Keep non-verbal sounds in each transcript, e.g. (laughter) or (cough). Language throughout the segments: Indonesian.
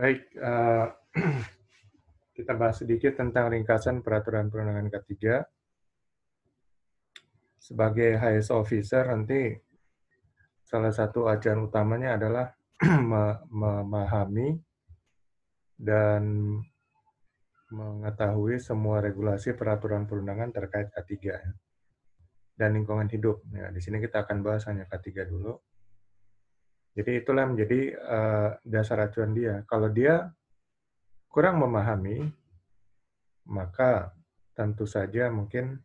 Baik, uh, (clears throat) kita bahas sedikit tentang ringkasan peraturan perundangan ketiga. Sebagai HS officer nanti salah satu ajaran utamanya adalah (clears throat) memahami dan mengetahui semua regulasi peraturan perundangan terkait K3 ya, dan lingkungan hidup. Ya, di sini kita akan bahas hanya K3 dulu. Jadi itulah menjadi uh, dasar acuan dia. Kalau dia kurang memahami, maka tentu saja mungkin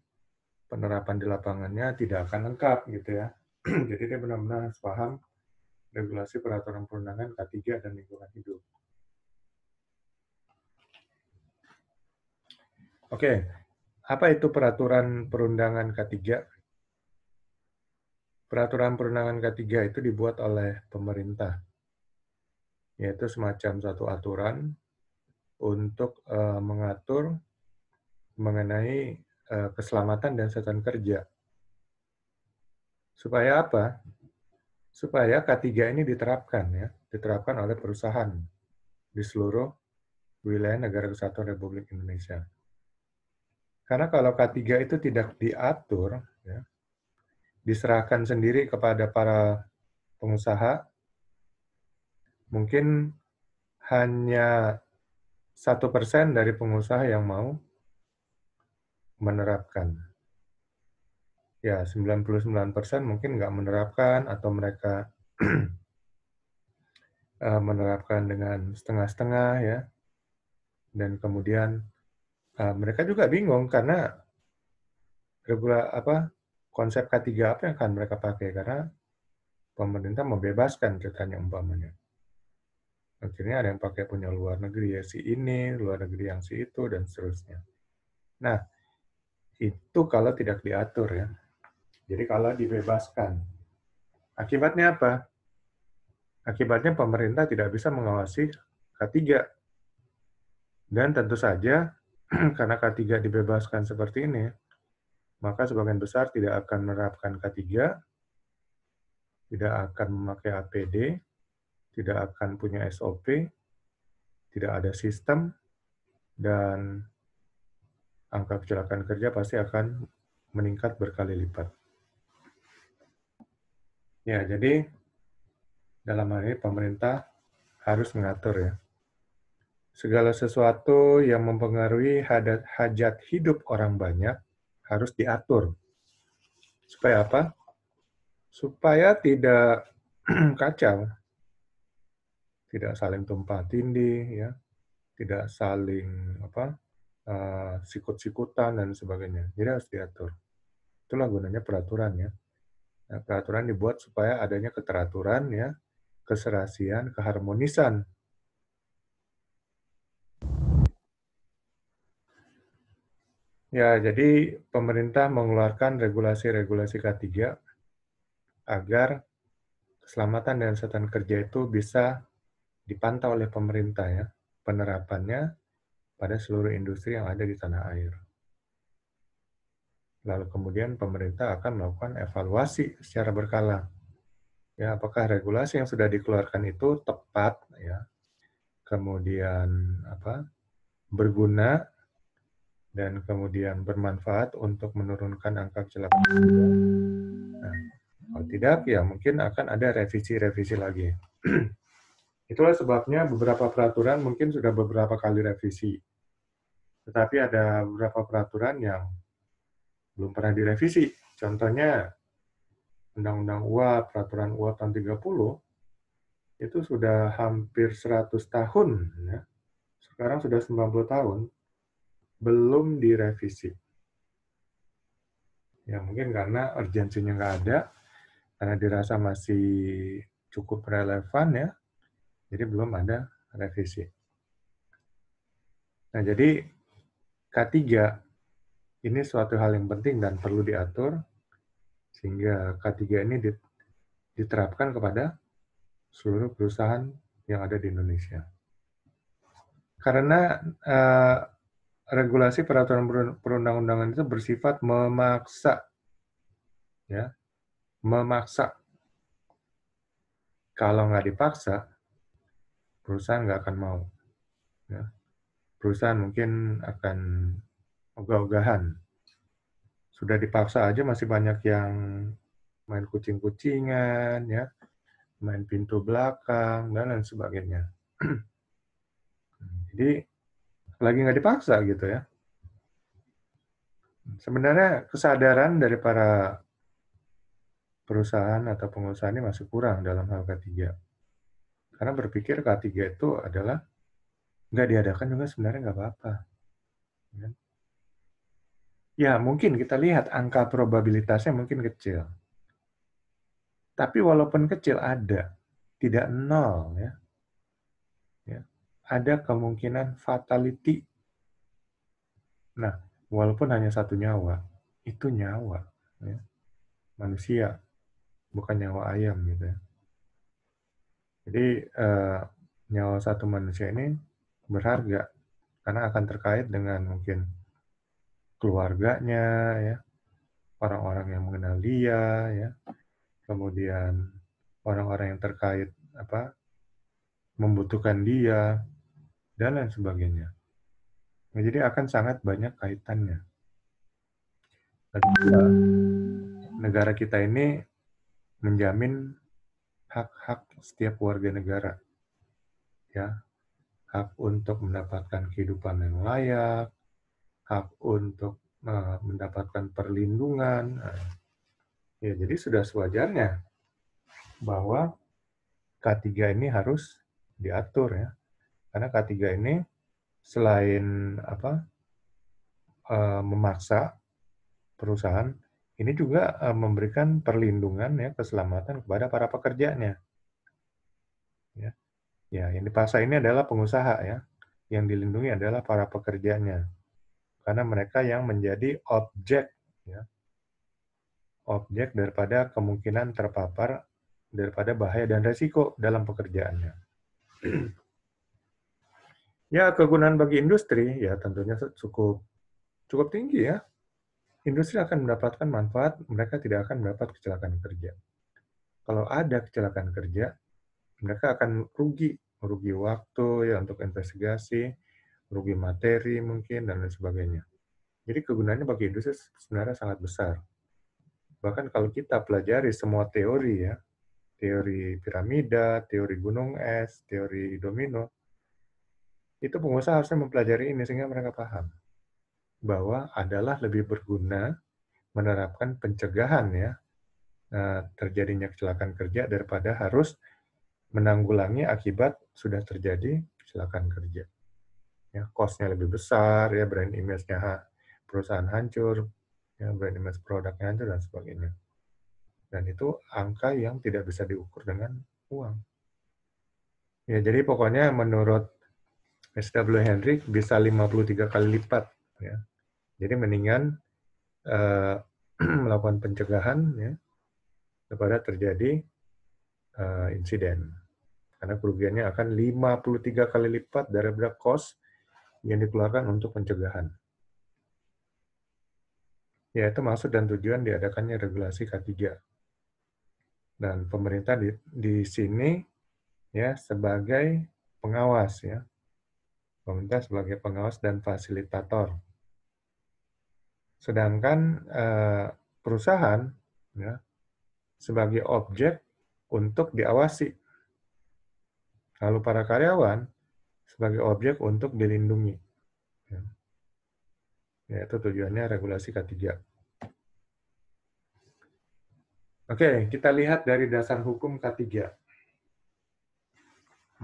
penerapan di lapangannya tidak akan lengkap gitu ya. (clears throat) Jadi dia benar-benar harus paham regulasi peraturan perundangan K3 dan lingkungan hidup. Oke, apa itu peraturan perundangan K3? peraturan perundangan K3 itu dibuat oleh pemerintah, yaitu semacam satu aturan untuk uh, mengatur mengenai uh, keselamatan dan kesehatan kerja. Supaya apa? Supaya K3 ini diterapkan ya, diterapkan oleh perusahaan di seluruh wilayah negara kesatuan Republik Indonesia. Karena kalau K3 itu tidak diatur, ya, diserahkan sendiri kepada para pengusaha. Mungkin hanya satu persen dari pengusaha yang mau menerapkan. Ya, 99 persen mungkin nggak menerapkan atau mereka (clears throat) eh, menerapkan dengan setengah-setengah ya. Dan kemudian eh, mereka juga bingung karena regula apa konsep K3 apa yang akan mereka pakai karena pemerintah membebaskan ceritanya umpamanya. Akhirnya ada yang pakai punya luar negeri ya si ini, luar negeri yang si itu dan seterusnya. Nah, itu kalau tidak diatur ya. Jadi kalau dibebaskan. Akibatnya apa? Akibatnya pemerintah tidak bisa mengawasi K3. Dan tentu saja (clears throat) karena K3 dibebaskan seperti ini, maka sebagian besar tidak akan menerapkan K3, tidak akan memakai APD, tidak akan punya SOP, tidak ada sistem, dan angka kecelakaan kerja pasti akan meningkat berkali lipat. Ya, jadi dalam hal ini pemerintah harus mengatur ya. Segala sesuatu yang mempengaruhi hajat hidup orang banyak harus diatur. Supaya apa? Supaya tidak (clears throat) kacau. Tidak saling tumpah tindih ya. Tidak saling apa? Uh, sikut-sikutan dan sebagainya. Jadi harus diatur. Itulah gunanya peraturan ya. Nah, peraturan dibuat supaya adanya keteraturan ya, keserasian, keharmonisan Ya, jadi pemerintah mengeluarkan regulasi-regulasi K3 agar keselamatan dan kesehatan kerja itu bisa dipantau oleh pemerintah ya penerapannya pada seluruh industri yang ada di tanah air. Lalu kemudian pemerintah akan melakukan evaluasi secara berkala. Ya, apakah regulasi yang sudah dikeluarkan itu tepat ya? Kemudian apa? berguna dan kemudian bermanfaat untuk menurunkan angka kecelakaan. Nah, kalau tidak, ya mungkin akan ada revisi-revisi lagi. (clears throat) Itulah sebabnya beberapa peraturan mungkin sudah beberapa kali revisi. Tetapi ada beberapa peraturan yang belum pernah direvisi. Contohnya, Undang-Undang UAP, Peraturan UAP tahun 30, itu sudah hampir 100 tahun. Ya. Sekarang sudah 90 tahun belum direvisi. Ya mungkin karena urgensinya nggak ada, karena dirasa masih cukup relevan ya, jadi belum ada revisi. Nah jadi K3 ini suatu hal yang penting dan perlu diatur, sehingga K3 ini diterapkan kepada seluruh perusahaan yang ada di Indonesia. Karena eh, regulasi peraturan perundang-undangan itu bersifat memaksa. Ya. Memaksa. Kalau nggak dipaksa, perusahaan nggak akan mau. Ya. Perusahaan mungkin akan ogah-ogahan. Sudah dipaksa aja masih banyak yang main kucing-kucingan, ya, main pintu belakang, dan lain sebagainya. (clears throat) Jadi lagi nggak dipaksa gitu ya. Sebenarnya kesadaran dari para perusahaan atau pengusaha ini masih kurang dalam hal K3. Karena berpikir K3 itu adalah nggak diadakan juga sebenarnya nggak apa-apa. Kan? Ya mungkin kita lihat angka probabilitasnya mungkin kecil. Tapi walaupun kecil ada, tidak nol ya ada kemungkinan fatality. Nah, walaupun hanya satu nyawa, itu nyawa. Ya. Manusia, bukan nyawa ayam gitu ya. Jadi eh, nyawa satu manusia ini berharga karena akan terkait dengan mungkin keluarganya ya, orang-orang yang mengenal dia ya, kemudian orang-orang yang terkait apa membutuhkan dia dan lain sebagainya. Nah, jadi akan sangat banyak kaitannya. Kedua, negara kita ini menjamin hak-hak setiap warga negara. Ya, hak untuk mendapatkan kehidupan yang layak, hak untuk uh, mendapatkan perlindungan. Nah. Ya, jadi sudah sewajarnya bahwa K3 ini harus diatur ya karena K3 ini selain apa eh, memaksa perusahaan, ini juga eh, memberikan perlindungan ya keselamatan kepada para pekerjanya. Ya. ya, yang dipaksa ini adalah pengusaha ya, yang dilindungi adalah para pekerjanya, karena mereka yang menjadi objek ya, objek daripada kemungkinan terpapar daripada bahaya dan resiko dalam pekerjaannya. (clears throat) Ya, kegunaan bagi industri ya tentunya cukup cukup tinggi ya. Industri akan mendapatkan manfaat, mereka tidak akan mendapat kecelakaan kerja. Kalau ada kecelakaan kerja, mereka akan rugi, rugi waktu ya untuk investigasi, rugi materi mungkin dan lain sebagainya. Jadi kegunaannya bagi industri sebenarnya sangat besar. Bahkan kalau kita pelajari semua teori ya, teori piramida, teori gunung es, teori domino, itu pengusaha harusnya mempelajari ini sehingga mereka paham bahwa adalah lebih berguna menerapkan pencegahan ya eh, terjadinya kecelakaan kerja daripada harus menanggulangi akibat sudah terjadi kecelakaan kerja. Ya, kosnya lebih besar, ya brand image-nya perusahaan hancur, ya brand image produknya hancur dan sebagainya. Dan itu angka yang tidak bisa diukur dengan uang. Ya, jadi pokoknya menurut SW Hendrik bisa 53 kali lipat. Ya. Jadi mendingan uh, (clears throat) melakukan pencegahan ya, kepada terjadi uh, insiden. Karena kerugiannya akan 53 kali lipat dari daripada kos yang dikeluarkan untuk pencegahan. Ya itu maksud dan tujuan diadakannya regulasi K3. Dan pemerintah di, di sini ya sebagai pengawas ya pemerintah sebagai pengawas dan fasilitator. Sedangkan eh, perusahaan ya, sebagai objek untuk diawasi. Lalu para karyawan sebagai objek untuk dilindungi. Ya. Yaitu tujuannya regulasi K3. Oke, kita lihat dari dasar hukum K3.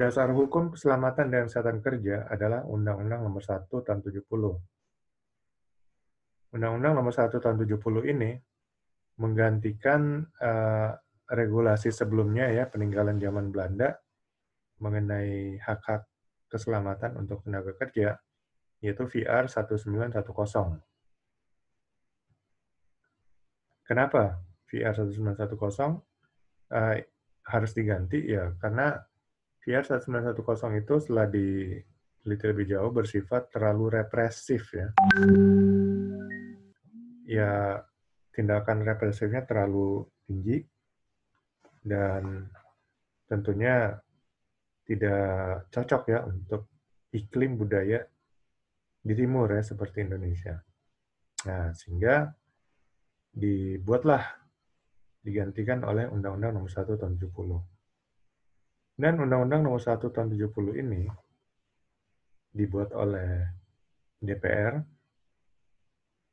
Dasar hukum keselamatan dan kesehatan kerja adalah Undang-Undang Nomor 1 Tahun 70. Undang-Undang Nomor 1 Tahun 70 ini menggantikan uh, regulasi sebelumnya ya peninggalan zaman Belanda mengenai hak-hak keselamatan untuk tenaga kerja yaitu VR 1910. Kenapa VR 1910 uh, harus diganti ya karena VR ya, 1910 itu setelah diteliti lebih jauh bersifat terlalu represif ya. Ya, tindakan represifnya terlalu tinggi dan tentunya tidak cocok ya untuk iklim budaya di timur ya seperti Indonesia. Nah, sehingga dibuatlah digantikan oleh Undang-Undang Nomor 1 Tahun 70. Dan Undang-Undang Nomor 1 Tahun 70 ini dibuat oleh DPR,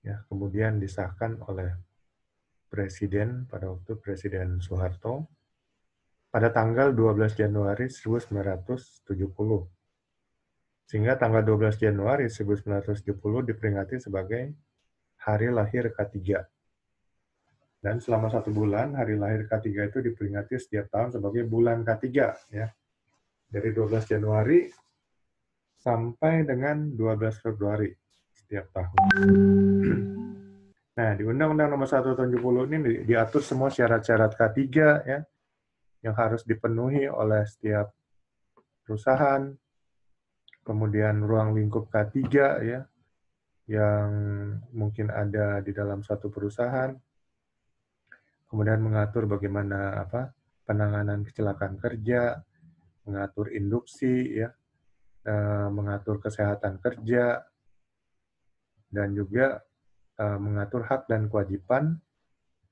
ya, kemudian disahkan oleh Presiden pada waktu Presiden Soeharto pada tanggal 12 Januari 1970. Sehingga tanggal 12 Januari 1970 diperingati sebagai hari lahir ketiga dan selama satu bulan, hari lahir K3 itu diperingati setiap tahun sebagai bulan K3. Ya. Dari 12 Januari sampai dengan 12 Februari setiap tahun. (clears throat) Nah, di Undang-Undang Nomor 1 Tahun 70 ini diatur semua syarat-syarat K3 ya yang harus dipenuhi oleh setiap perusahaan. Kemudian ruang lingkup K3 ya yang mungkin ada di dalam satu perusahaan kemudian mengatur bagaimana apa penanganan kecelakaan kerja, mengatur induksi ya, eh, mengatur kesehatan kerja dan juga eh, mengatur hak dan kewajiban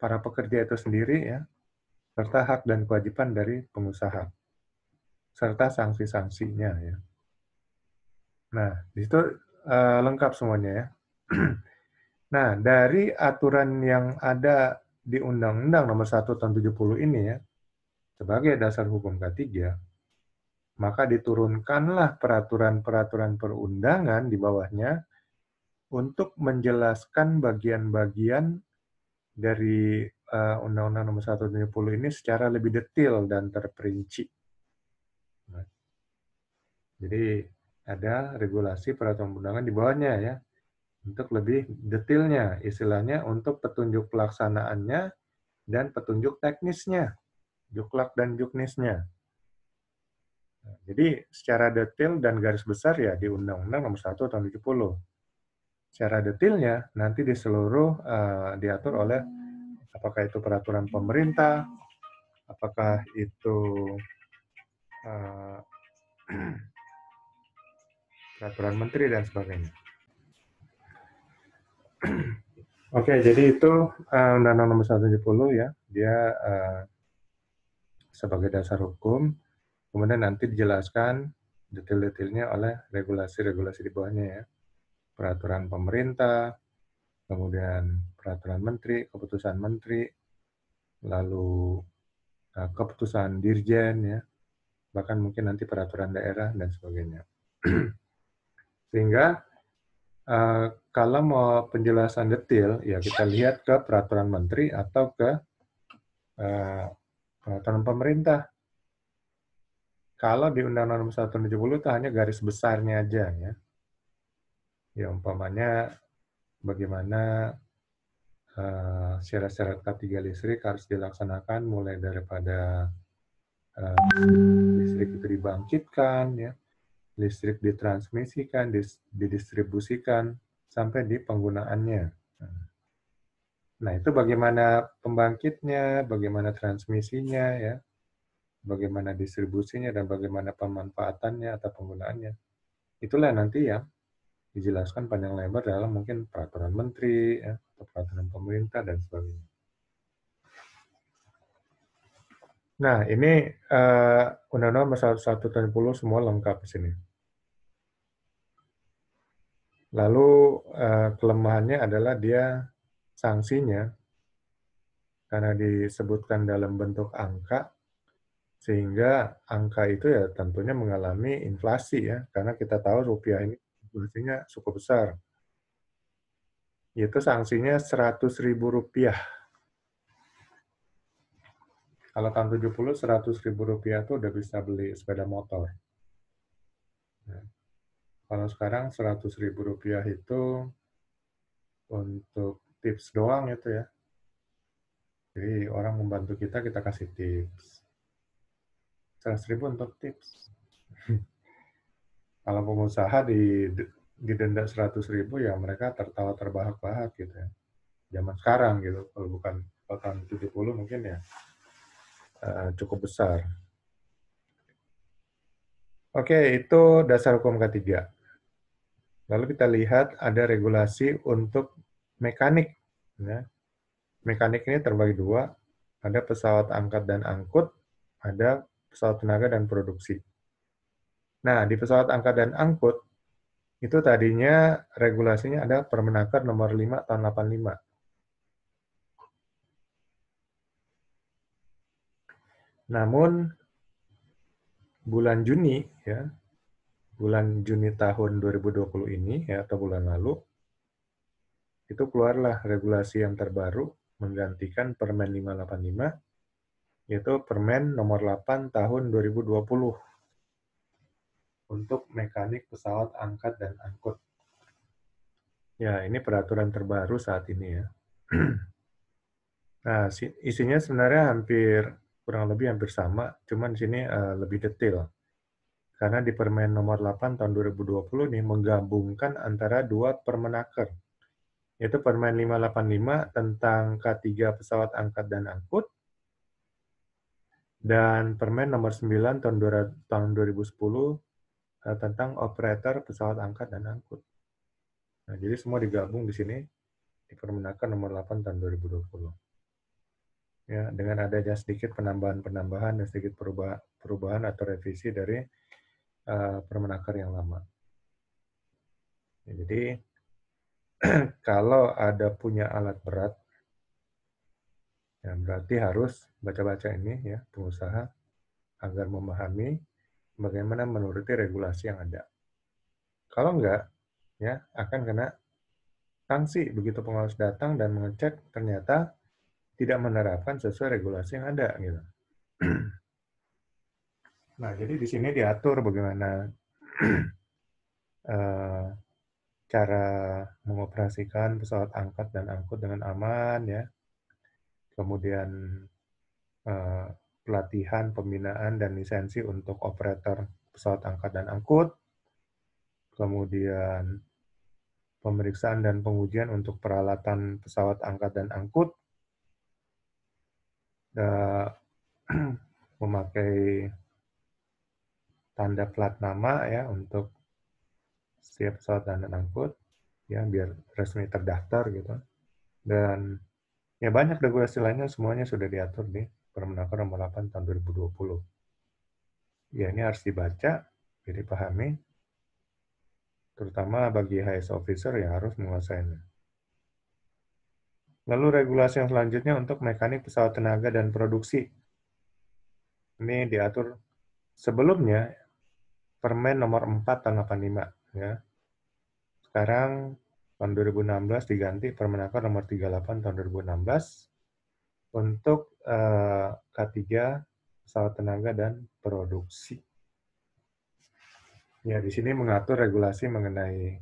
para pekerja itu sendiri ya, serta hak dan kewajiban dari pengusaha serta sanksi-sanksinya ya. Nah, di situ e, lengkap semuanya ya. (clears throat) nah, dari aturan yang ada di Undang-Undang Nomor 1 Tahun 70 ini ya, sebagai dasar hukum K3, maka diturunkanlah peraturan-peraturan perundangan di bawahnya untuk menjelaskan bagian-bagian dari eh, Undang-Undang Nomor Tahun 1 70 ini secara lebih detail dan terperinci. jadi ada regulasi peraturan undangan di bawahnya ya untuk lebih detailnya, istilahnya untuk petunjuk pelaksanaannya dan petunjuk teknisnya, juklak dan juknisnya. jadi secara detail dan garis besar ya di Undang-Undang Nomor 1 Tahun 70. Secara detailnya nanti di seluruh uh, diatur oleh apakah itu peraturan pemerintah, apakah itu uh, (clears throat) peraturan menteri dan sebagainya. Oke, okay, jadi itu eh, Undang-Undang Nomor 170 ya, dia uh, sebagai dasar hukum, kemudian nanti dijelaskan detail-detailnya oleh regulasi-regulasi di bawahnya ya, peraturan pemerintah, kemudian peraturan menteri, keputusan menteri, lalu uh, keputusan dirjen ya, bahkan mungkin nanti peraturan daerah dan sebagainya. (clears throat) Sehingga Eh, kalau mau penjelasan detail, ya kita lihat ke peraturan menteri atau ke uh, peraturan pemerintah. Kalau di Undang-Undang Nomor 170 itu hanya garis besarnya aja ya. Ya umpamanya bagaimana eh, syarat-syarat K3 listrik harus dilaksanakan mulai daripada uh, listrik itu dibangkitkan ya listrik ditransmisikan, didistribusikan, sampai di penggunaannya. Nah, itu bagaimana pembangkitnya, bagaimana transmisinya, ya, bagaimana distribusinya, dan bagaimana pemanfaatannya atau penggunaannya. Itulah nanti yang dijelaskan panjang lebar dalam mungkin peraturan menteri, ya, atau peraturan pemerintah, dan sebagainya. Nah, ini uh, Undang-Undang Nomor 11 semua lengkap di sini. Lalu uh, kelemahannya adalah dia sanksinya karena disebutkan dalam bentuk angka sehingga angka itu ya tentunya mengalami inflasi ya karena kita tahu rupiah ini inflasinya cukup besar. Itu sanksinya 100.000 rupiah kalau tahun 70, 100 ribu rupiah itu udah bisa beli sepeda motor. Nah, kalau sekarang 100 ribu rupiah itu untuk tips doang itu ya. Jadi orang membantu kita, kita kasih tips. 100 ribu untuk tips. (laughs) kalau pengusaha di didenda 100 ribu ya mereka tertawa terbahak-bahak gitu ya. Zaman sekarang gitu, kalau bukan kalau tahun 70 mungkin ya Eh, cukup besar. Oke, itu dasar hukum ketiga. Lalu kita lihat ada regulasi untuk mekanik. Ya. Mekanik ini terbagi dua, ada pesawat angkat dan angkut, ada pesawat tenaga dan produksi. Nah, di pesawat angkat dan angkut, itu tadinya regulasinya ada Permenaker nomor 5 tahun 85. Namun bulan Juni ya, bulan Juni tahun 2020 ini ya atau bulan lalu itu keluarlah regulasi yang terbaru menggantikan Permen 585 yaitu Permen nomor 8 tahun 2020 untuk mekanik pesawat angkat dan angkut. Ya, ini peraturan terbaru saat ini ya. (clears throat) Nah, isinya sebenarnya hampir kurang lebih hampir sama, cuman di sini uh, lebih detail. Karena di Permen nomor 8 tahun 2020 ini menggabungkan antara dua permenaker, yaitu Permen 585 tentang K3 pesawat angkat dan angkut, dan Permen nomor 9 tahun, 2010 eh, tentang operator pesawat angkat dan angkut. Nah, jadi semua digabung di sini di Permenaker nomor 8 tahun 2020 ya dengan adanya sedikit penambahan-penambahan dan sedikit perubahan, perubahan atau revisi dari uh, eh, permenaker yang lama. Ya, jadi (clears throat) kalau ada punya alat berat, ya berarti harus baca-baca ini ya pengusaha agar memahami bagaimana menuruti regulasi yang ada. Kalau enggak, ya akan kena sanksi begitu pengawas datang dan mengecek ternyata tidak menerapkan sesuai regulasi yang ada gitu. (clears throat) Nah, jadi di sini diatur bagaimana (clears throat) eh, cara mengoperasikan pesawat angkat dan angkut dengan aman ya. Kemudian eh, pelatihan, pembinaan dan lisensi untuk operator pesawat angkat dan angkut. Kemudian pemeriksaan dan pengujian untuk peralatan pesawat angkat dan angkut uh, (clears throat) memakai tanda plat nama ya untuk setiap pesawat dan angkut ya biar resmi terdaftar gitu dan ya banyak regulasi lainnya semuanya sudah diatur di Permenaker nomor 8 tahun 2020 ya ini harus dibaca jadi pahami terutama bagi HS officer yang harus menguasainya. Lalu regulasi yang selanjutnya untuk mekanik pesawat tenaga dan produksi. Ini diatur sebelumnya Permen nomor 4 tahun 85 ya. Sekarang tahun 2016 diganti Permenaker nomor 38 tahun 2016 untuk eh, K3 pesawat tenaga dan produksi. Ya, di sini mengatur regulasi mengenai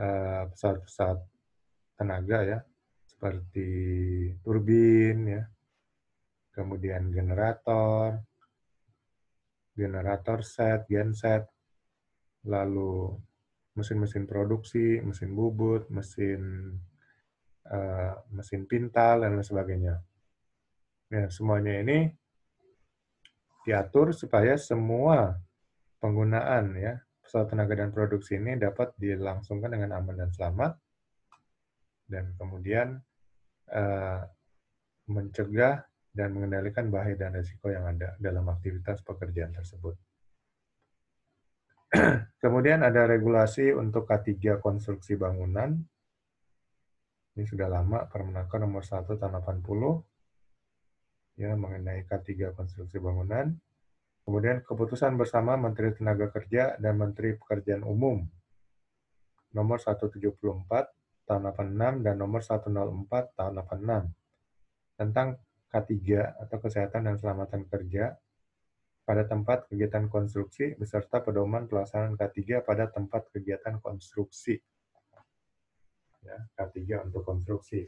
eh, pesawat-pesawat tenaga ya, seperti turbin ya kemudian generator generator set genset lalu mesin-mesin produksi mesin bubut mesin uh, mesin pintal dan lain sebagainya ya semuanya ini diatur supaya semua penggunaan ya pesawat tenaga dan produksi ini dapat dilangsungkan dengan aman dan selamat dan kemudian Eh, mencegah dan mengendalikan bahaya dan risiko yang ada dalam aktivitas pekerjaan tersebut. (clears throat) Kemudian ada regulasi untuk K3 konstruksi bangunan. Ini sudah lama, Permenaker nomor 1 tahun 80 ya mengenai K3 konstruksi bangunan. Kemudian keputusan bersama Menteri Tenaga Kerja dan Menteri Pekerjaan Umum nomor 174 tahun 86 dan nomor 104 tahun 86 tentang K3 atau kesehatan dan keselamatan kerja pada tempat kegiatan konstruksi beserta pedoman pelaksanaan K3 pada tempat kegiatan konstruksi. Ya, K3 untuk konstruksi.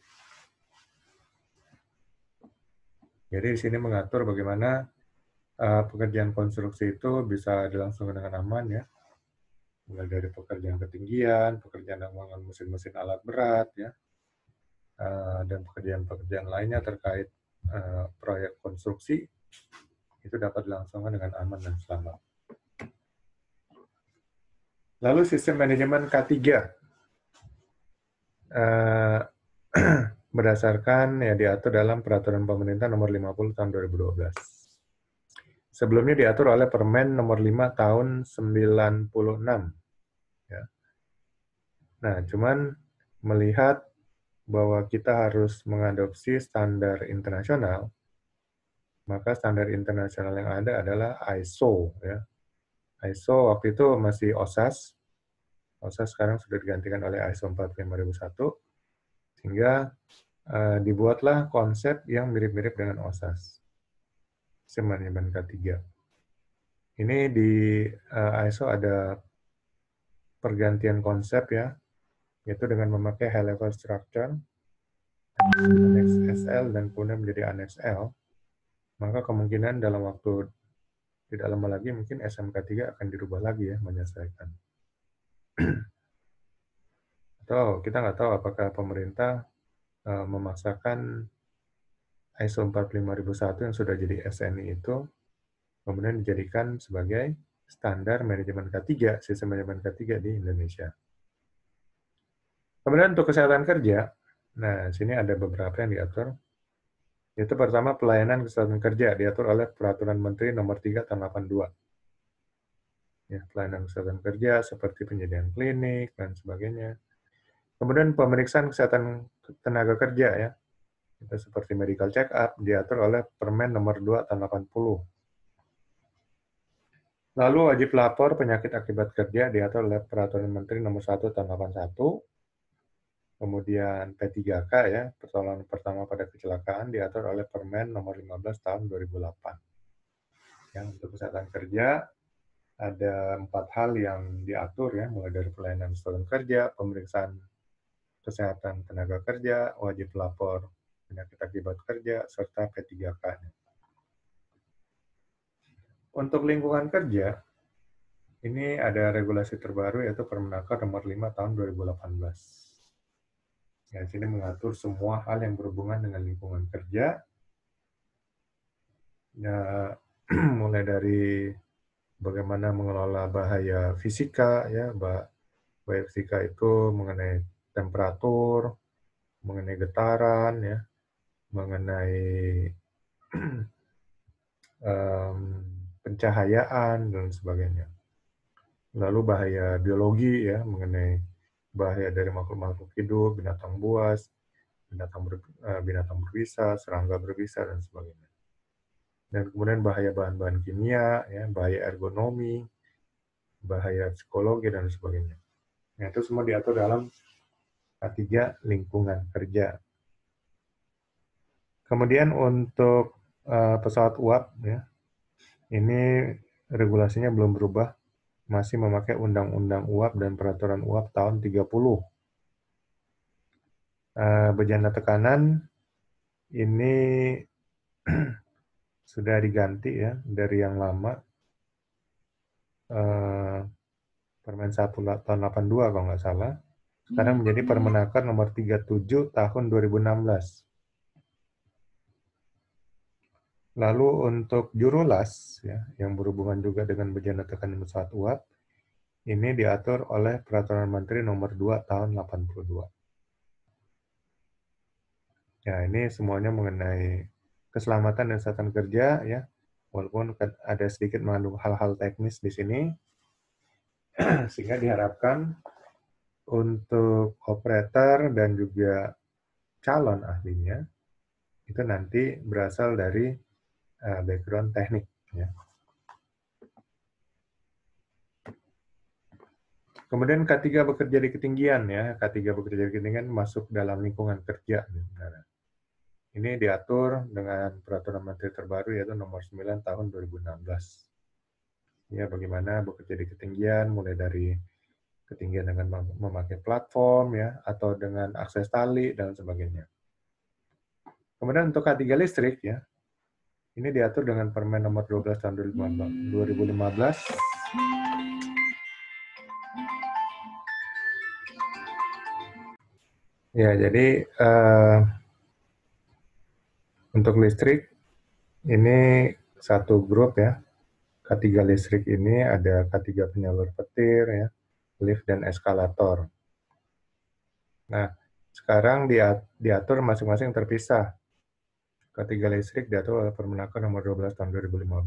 Jadi di sini mengatur bagaimana uh, pekerjaan konstruksi itu bisa dilangsungkan dengan aman ya mulai dari pekerjaan ketinggian, pekerjaan yang mesin-mesin alat berat, ya, eh, dan pekerjaan-pekerjaan lainnya terkait eh, proyek konstruksi itu dapat dilangsungkan dengan aman dan selamat. Lalu sistem manajemen K3 eh, (clears throat) berdasarkan ya diatur dalam peraturan pemerintah nomor 50 tahun 2012 sebelumnya diatur oleh Permen Nomor 5 Tahun 96. Ya. Nah, cuman melihat bahwa kita harus mengadopsi standar internasional, maka standar internasional yang ada adalah ISO. Ya. ISO waktu itu masih OSAS, OSAS sekarang sudah digantikan oleh ISO 45001, sehingga uh, dibuatlah konsep yang mirip-mirip dengan OSAS saya K3. Ini di eh, ISO ada pergantian konsep ya, yaitu dengan memakai high level structure, annex SL dan kemudian menjadi annex L, maka kemungkinan dalam waktu tidak lama lagi mungkin SMK3 akan dirubah lagi ya menyelesaikan. (clears throat) Atau kita nggak tahu apakah pemerintah eh, memaksakan ISO 45001 yang sudah jadi SNI itu kemudian dijadikan sebagai standar manajemen K3, sistem manajemen K3 di Indonesia. Kemudian untuk kesehatan kerja, nah sini ada beberapa yang diatur. Itu pertama pelayanan kesehatan kerja diatur oleh Peraturan Menteri Nomor 3 Tahun 82 ya, pelayanan kesehatan kerja seperti penyediaan klinik dan sebagainya. Kemudian pemeriksaan kesehatan tenaga kerja ya seperti medical check up diatur oleh Permen nomor 2 tahun 80. Lalu wajib lapor penyakit akibat kerja diatur oleh Peraturan Menteri nomor 1 tahun 81. Kemudian P3K ya, pertolongan pertama pada kecelakaan diatur oleh Permen nomor 15 tahun 2008. Yang untuk kesehatan kerja ada empat hal yang diatur ya, mulai dari pelayanan setahun kerja, pemeriksaan kesehatan tenaga kerja, wajib lapor penyakit akibat kerja, serta ketiga 3 k Untuk lingkungan kerja, ini ada regulasi terbaru yaitu Permenaker nomor 5 tahun 2018. Ya, sini mengatur semua hal yang berhubungan dengan lingkungan kerja. Ya, (clears throat) mulai dari bagaimana mengelola bahaya fisika ya, bahaya fisika itu mengenai temperatur, mengenai getaran ya, mengenai um, (clears throat) pencahayaan dan sebagainya. Lalu bahaya biologi ya mengenai bahaya dari makhluk-makhluk hidup, binatang buas, binatang ber, e, binatang berbisa, serangga berbisa dan sebagainya. Dan kemudian bahaya bahan-bahan kimia, ya, bahaya ergonomi, bahaya psikologi dan sebagainya. Nah, itu semua diatur dalam a 3 lingkungan kerja Kemudian untuk uh, pesawat uap ya. Ini regulasinya belum berubah, masih memakai undang-undang uap dan peraturan uap tahun 30. Uh, eh, bejana tekanan ini (clears throat) sudah diganti ya dari yang lama uh, Permen 1 tahun 82 kalau nggak salah sekarang hmm. menjadi Permenaker nomor 37 tahun 2016 Lalu untuk jurulas ya, yang berhubungan juga dengan bejana tekan pesawat uap, ini diatur oleh Peraturan Menteri Nomor 2 Tahun 82. Ya, ini semuanya mengenai keselamatan dan kesehatan kerja ya. Walaupun kan ada sedikit mengandung hal-hal teknis di sini, (clears throat) sehingga diharapkan untuk operator dan juga calon ahlinya itu nanti berasal dari Eh, background teknik. Ya. Kemudian K3 bekerja di ketinggian ya, K3 bekerja di ketinggian masuk dalam lingkungan kerja. Ya, Ini diatur dengan peraturan menteri terbaru yaitu nomor 9 tahun 2016. Ya, bagaimana bekerja di ketinggian mulai dari ketinggian dengan memakai platform ya atau dengan akses tali dan sebagainya. Kemudian untuk K3 listrik ya, ini diatur dengan Permen Nomor 12 Tahun 2015. Hmm. Ya, jadi uh, untuk listrik ini satu grup ya. K3 listrik ini ada K3 penyalur petir ya, lift dan eskalator. Nah, sekarang diatur masing-masing terpisah k listrik diatur oleh Permenaker nomor 12 tahun 2015.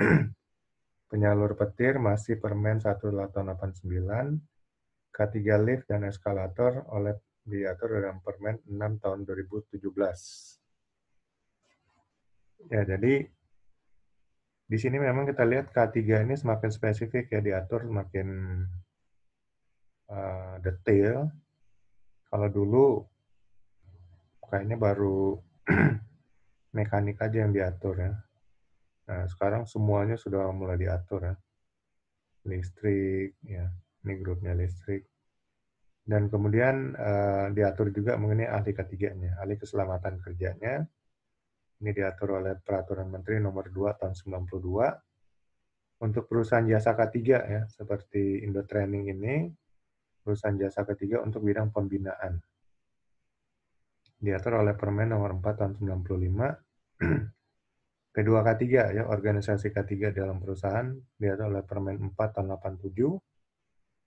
(clears throat) Penyalur petir masih Permen 1889. tahun K3 lift dan eskalator oleh diatur dalam Permen 6 tahun 2017. Ya, jadi di sini memang kita lihat K3 ini semakin spesifik ya diatur semakin uh, detail. Kalau dulu kayaknya baru (clears throat) mekanik aja yang diatur ya. Nah, sekarang semuanya sudah mulai diatur ya. Listrik, ya. Ini grupnya listrik. Dan kemudian uh, diatur juga mengenai ahli ketiganya, ahli keselamatan kerjanya. Ini diatur oleh Peraturan Menteri Nomor 2 Tahun 92. Untuk perusahaan jasa ketiga ya, seperti Indo Training ini, perusahaan jasa ketiga untuk bidang pembinaan. Diatur oleh Permen nomor 4 tahun 95 (clears throat) Kedua K3 ya, organisasi K3 dalam perusahaan diatur oleh Permen 4 tahun 87.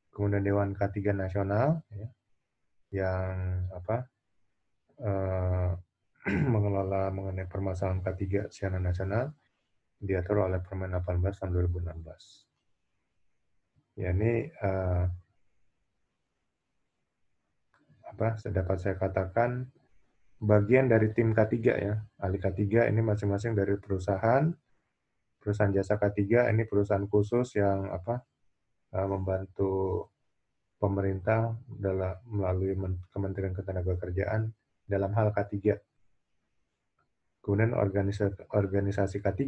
Kemudian Dewan K3 Nasional ya, yang apa eh, (clears throat) mengelola mengenai permasalahan K3 secara nasional diatur oleh Permen 18 tahun 2016. Ya ini eh, apa dapat saya katakan bagian dari tim K3 ya. Ahli K3 ini masing-masing dari perusahaan. Perusahaan jasa K3 ini perusahaan khusus yang apa eh, membantu pemerintah dalam melalui Kementerian Ketenagakerjaan dalam hal K3. Kemudian organisasi, organisasi K3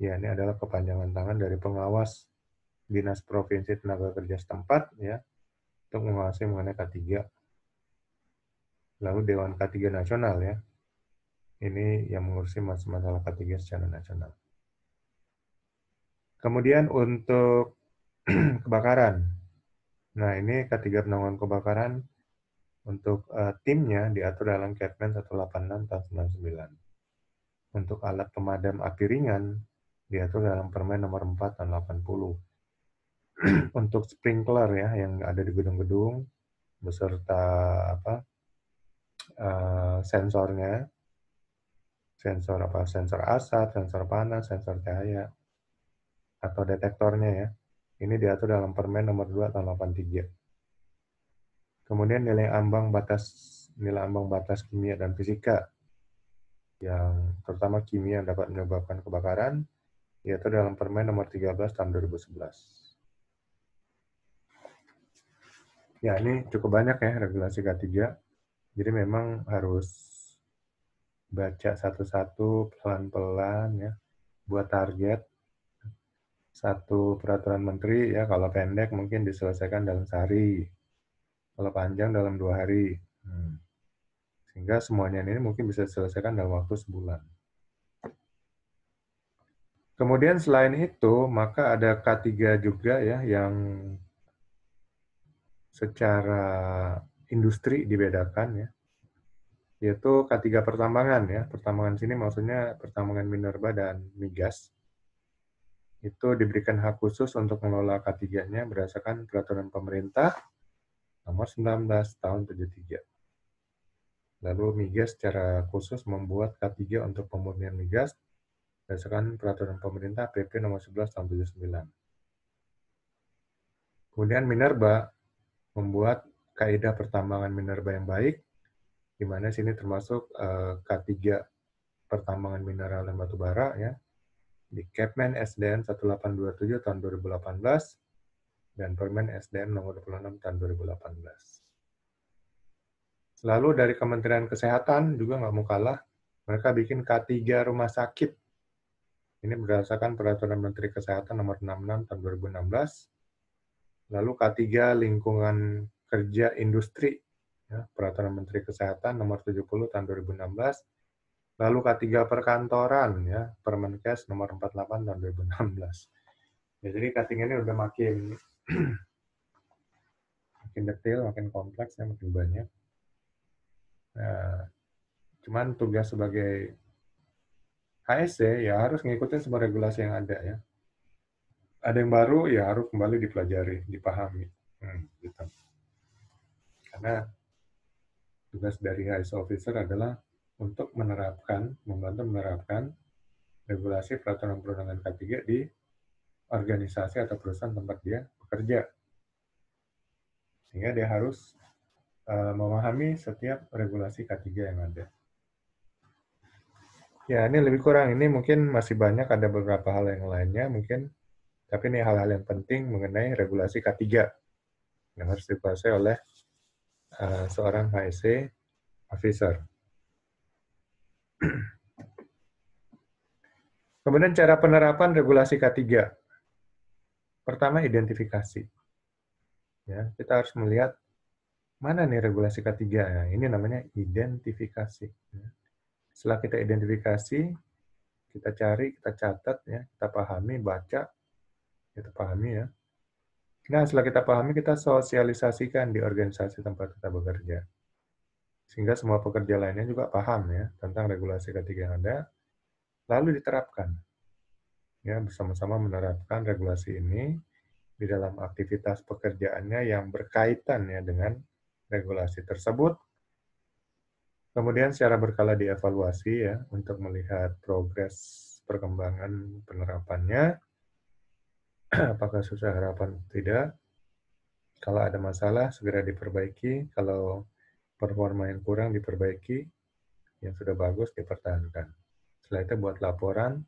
ya ini adalah kepanjangan tangan dari pengawas Dinas Provinsi Tenaga Kerja setempat ya untuk mengawasi mengenai K3 lalu Dewan K3 Nasional ya. Ini yang mengurusi masalah K3 secara nasional. Kemudian untuk (clears throat) kebakaran. Nah, ini K3 penanggungan kebakaran untuk uh, timnya diatur dalam Kepmen 186 tahun 99. Untuk alat pemadam api ringan diatur dalam Permen nomor 4 tahun 80. (clears throat) untuk sprinkler ya yang ada di gedung-gedung beserta apa Eh, sensornya, sensor apa sensor asap, sensor panas, sensor cahaya, atau detektornya ya. Ini diatur dalam Permen nomor 2 tahun 83. Kemudian nilai ambang batas nilai ambang batas kimia dan fisika yang terutama kimia yang dapat menyebabkan kebakaran yaitu dalam Permen nomor 13 tahun 2011. Ya, ini cukup banyak ya regulasi K3. Jadi memang harus baca satu-satu pelan-pelan ya, buat target satu peraturan menteri ya kalau pendek mungkin diselesaikan dalam sehari, kalau panjang dalam dua hari. Hmm. Sehingga semuanya ini mungkin bisa diselesaikan dalam waktu sebulan. Kemudian selain itu, maka ada K3 juga ya yang secara industri dibedakan ya yaitu K3 pertambangan ya. Pertambangan sini maksudnya pertambangan minerba dan migas. Itu diberikan hak khusus untuk mengelola K3-nya berdasarkan peraturan pemerintah nomor 19 tahun 73. Lalu migas secara khusus membuat K3 untuk pemurnian migas berdasarkan peraturan pemerintah PP nomor 11 tahun 79. Kemudian minerba membuat kaidah pertambangan minerba yang baik, di mana sini termasuk eh, K3 pertambangan mineral dan batu bara ya di Capman SDN 1827 tahun 2018 dan Permen SDN nomor 26 tahun 2018. Lalu dari Kementerian Kesehatan juga nggak mau kalah, mereka bikin K3 rumah sakit. Ini berdasarkan Peraturan Menteri Kesehatan nomor 66 tahun 2016. Lalu K3 lingkungan kerja industri ya, peraturan menteri kesehatan nomor 70 tahun 2016 lalu K3 perkantoran ya Permenkes nomor 48 tahun 2016 ya, jadi cutting ini udah makin (clears throat) makin detail makin kompleks ya makin banyak nah, cuman tugas sebagai HSC e ya harus ngikutin semua regulasi yang ada ya ada yang baru ya harus kembali dipelajari dipahami hmm, gitu. Karena tugas dari HIS Officer adalah untuk menerapkan, membantu menerapkan regulasi peraturan perundangan K3 di organisasi atau perusahaan tempat dia bekerja. Sehingga dia harus eh, memahami setiap regulasi K3 yang ada. Ya, ini lebih kurang. Ini mungkin masih banyak, ada beberapa hal yang lainnya mungkin. Tapi ini hal-hal yang penting mengenai regulasi K3 yang harus dikuasai oleh Eh, seorang HSC officer. E (clears throat) Kemudian cara penerapan regulasi K3. Pertama, identifikasi. Ya, kita harus melihat mana nih regulasi K3. Nah, ini namanya identifikasi. Ya. Setelah kita identifikasi, kita cari, kita catat, ya, kita pahami, baca, kita pahami ya. Nah, setelah kita pahami, kita sosialisasikan di organisasi tempat kita bekerja. Sehingga semua pekerja lainnya juga paham ya tentang regulasi ketiga yang ada, lalu diterapkan. Ya, bersama-sama menerapkan regulasi ini di dalam aktivitas pekerjaannya yang berkaitan ya dengan regulasi tersebut. Kemudian secara berkala dievaluasi ya untuk melihat progres perkembangan penerapannya (clears throat) apakah susah harapan tidak. Kalau ada masalah, segera diperbaiki. Kalau performa yang kurang, diperbaiki. Yang sudah bagus, dipertahankan. Setelah itu buat laporan,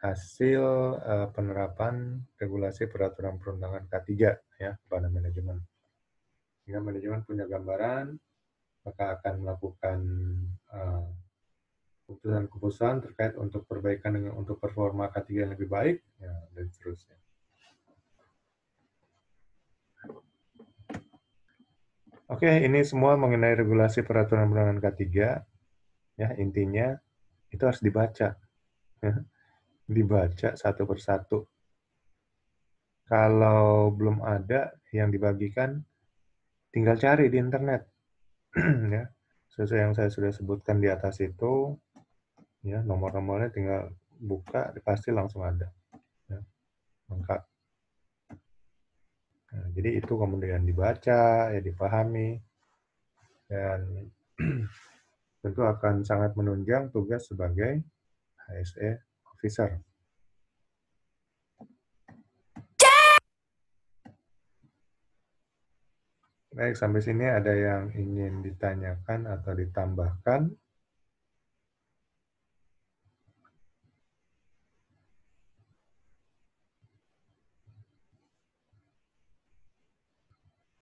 hasil uh, penerapan regulasi peraturan perundangan K3 ya kepada manajemen. Sehingga manajemen punya gambaran maka akan melakukan eh, keputusan-keputusan uh, terkait untuk perbaikan dengan untuk performa K3 yang lebih baik ya, dan seterusnya. Oke, ini semua mengenai regulasi peraturan perundangan K3. Ya, intinya itu harus dibaca. Ya. dibaca satu persatu. Kalau belum ada yang dibagikan, tinggal cari di internet. (clears throat) ya, sesuai yang saya sudah sebutkan di atas itu, ya nomor-nomornya tinggal buka, pasti langsung ada. Ya, lengkap. Nah, jadi itu kemudian dibaca, ya dipahami, dan (clears throat) tentu akan sangat menunjang tugas sebagai HSE officer. Baik, sampai sini ada yang ingin ditanyakan atau ditambahkan?